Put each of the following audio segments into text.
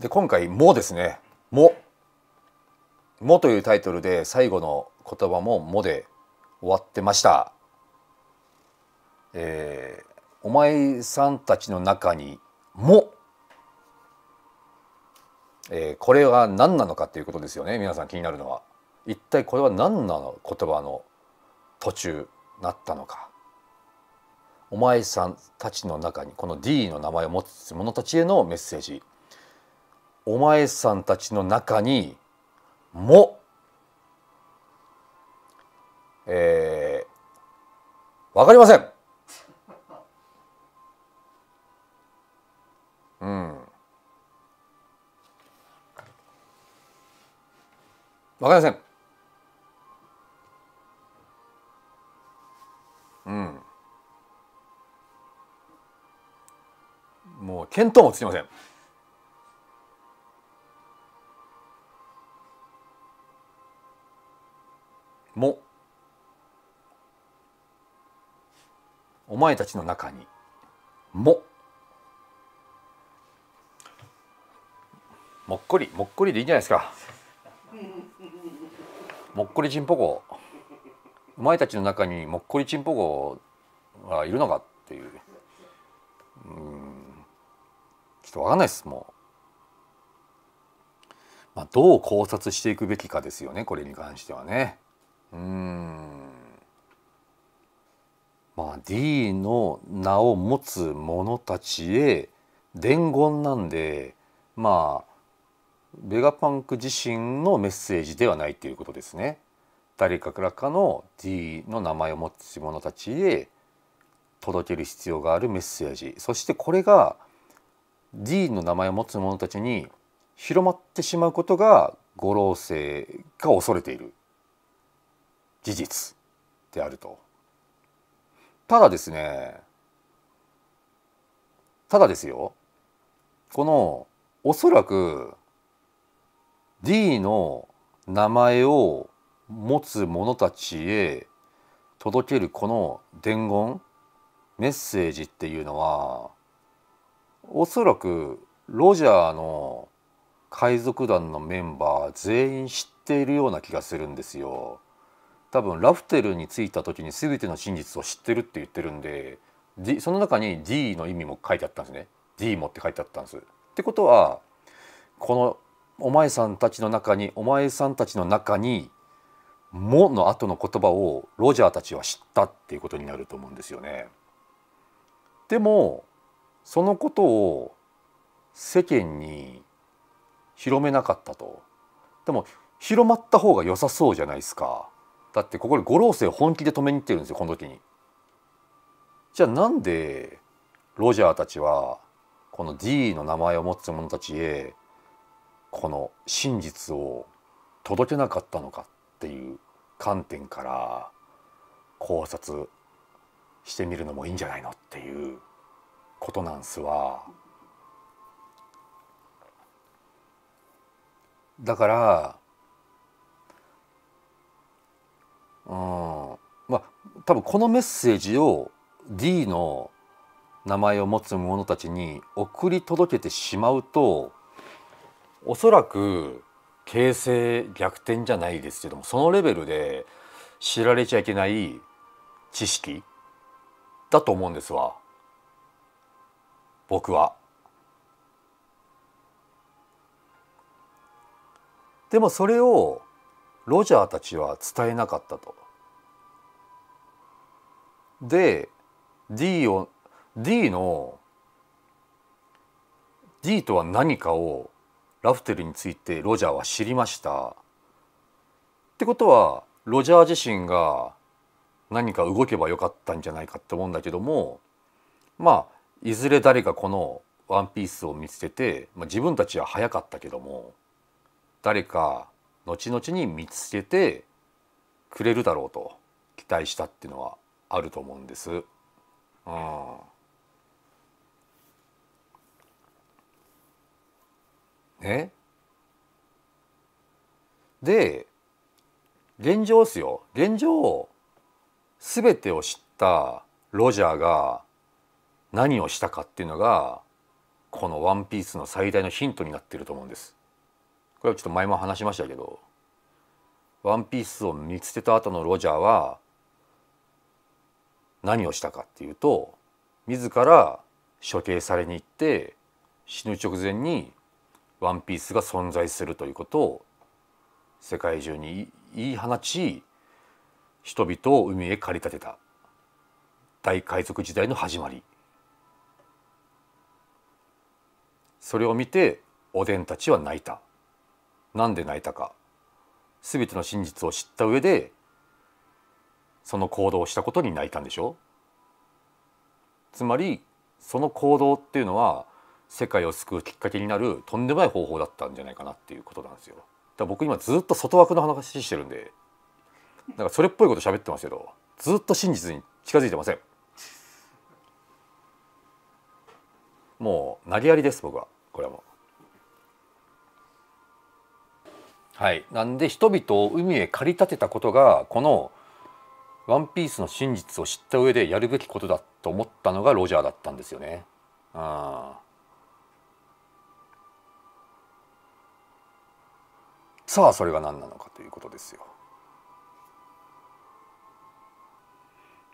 で今回「も」ですね「も」「も」というタイトルで最後の言葉も「も」で終わってました。えー、お前さんたちの中に「も」えー、これは何なのかということですよね皆さん気になるのは。一体これは何なの言葉の途中なったのか。お前さんたちの中にこの D の名前を持つ者たちへのメッセージお前さんたちの中にも、えー、わかりません。うん。わかりません。うん。もう見当もつきません。もお前たちの中にももっこりもっこりでいいんじゃないですかもっこりちんぽこお前たちの中にもっこりちんぽこがいるのかっていううんちょっとわかんないですもう、まあ、どう考察していくべきかですよねこれに関してはね。うんまあ D の名を持つ者たちへ伝言なんでまあベガパンク自身のメッセージではないということですね。誰かからかの D の名前を持つ者たちへ届ける必要があるメッセージそしてこれが D の名前を持つ者たちに広まってしまうことが五老星が恐れている事実であると。ただですねただですよこのおそらく D の名前を持つ者たちへ届けるこの伝言メッセージっていうのはおそらくロジャーの海賊団のメンバー全員知っているような気がするんですよ。多分ラフテルに着いた時に全ての真実を知ってるって言ってるんで、D、その中に D の意味も書いてあったんですね D もって書いてあったんです。ってことはこのお前さんたちの中にお前さんたちの中に「も」の後の言葉をロジャーたちは知ったっていうことになると思うんですよね。でもそのことを世間に広めなかったと。でも広まった方が良さそうじゃないですか。だってここで五老星本気で止めに行ってるんですよこの時に。じゃあなんでロジャーたちはこの D の名前を持つ者たちへこの真実を届けなかったのかっていう観点から考察してみるのもいいんじゃないのっていうことなんすわ。だからうんまあ多分このメッセージを D の名前を持つ者たちに送り届けてしまうとおそらく形勢逆転じゃないですけどもそのレベルで知られちゃいけない知識だと思うんですわ僕は。でもそれをロジャーたちは伝えなかったと。で D を D の D とは何かをラフテルについてロジャーは知りました。ってことはロジャー自身が何か動けばよかったんじゃないかって思うんだけどもまあいずれ誰かこの「ワンピースを見つけて、まあ、自分たちは早かったけども誰か後々に見つけてくれるだろうと期待したっていうのはあると思うんです。うん、ねで現状ですよ現状全てを知ったロジャーが何をしたかっていうのがこの「ワンピースの最大のヒントになってると思うんです。これはちょっと前も話しましたけどワンピースを見つけた後のロジャーは何をしたかっていうと自ら処刑されに行って死ぬ直前にワンピースが存在するということを世界中に言い放ち人々を海へ駆り立てた大海賊時代の始まりそれを見ておでんたちは泣いた。なんで泣いたか全ての真実を知った上でその行動をしたことに泣いたんでしょつまりその行動っていうのは世界を救うきっかけになるとんでもない方法だったんじゃないかなっていうことなんですよ。だから僕今ずっと外枠の話してるんでなんかそれっぽいこと喋ってますけどずっと真実に近づいてません。もう投げやりです僕はこれはもう。はい、なんで人々を海へ駆り立てたことがこの「ワンピースの真実を知った上でやるべきことだと思ったのがロジャーだったんですよね。あさあそれが何なのかということですよ。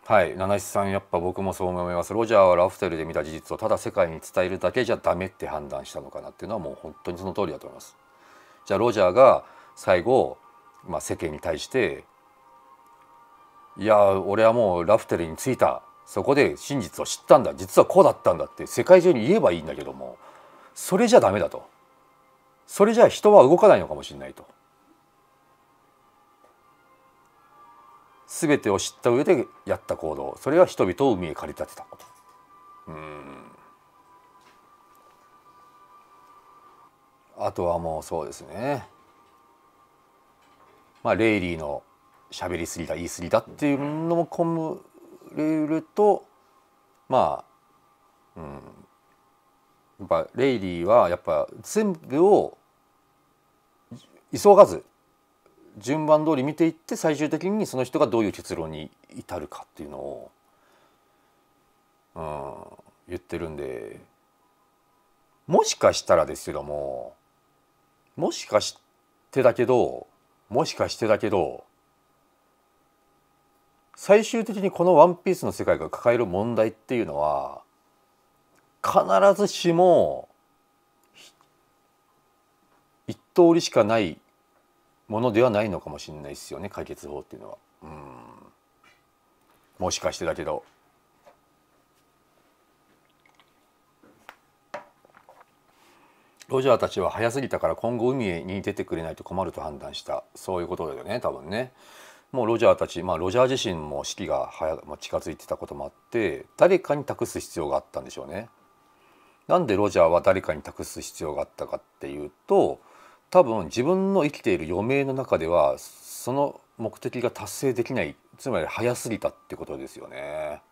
はい七七さんやっぱ僕もそう思いますロジャーはラフテルで見た事実をただ世界に伝えるだけじゃダメって判断したのかなっていうのはもう本当にその通りだと思います。じゃあロジャーが最後、まあ、世間に対して「いや俺はもうラフテルに着いたそこで真実を知ったんだ実はこうだったんだ」って世界中に言えばいいんだけどもそれじゃダメだと。それじゃ人は動かないのかもしれないと。全てを知った上でやった行動それは人々を海へ駆り立てたこと。うんあとはもうそうですねまあレイリーの喋りすぎだ言いすぎだっていうのも込むれるとまあ、うん、やっぱレイリーはやっぱ全部を急がず順番通り見ていって最終的にその人がどういう結論に至るかっていうのを、うん、言ってるんでもしかしたらですけどももしかしてだけどもしかしてだけど最終的にこの「ワンピースの世界が抱える問題っていうのは必ずしも一通りしかないものではないのかもしれないですよね解決法っていうのは。うんもしかしてだけど。ロジャーたちは早すぎたから今後海に出てくれないと困ると判断したそういうことだよね多分ね。もうロジャーたち、まあ、ロジャー自身も死期が早、ま近づいてたこともあって誰かに託す必要があったんでしょうね。なんでロジャーは誰かに託す必要があったかっていうと多分自分の生きている余命の中ではその目的が達成できないつまり早すぎたってことですよね。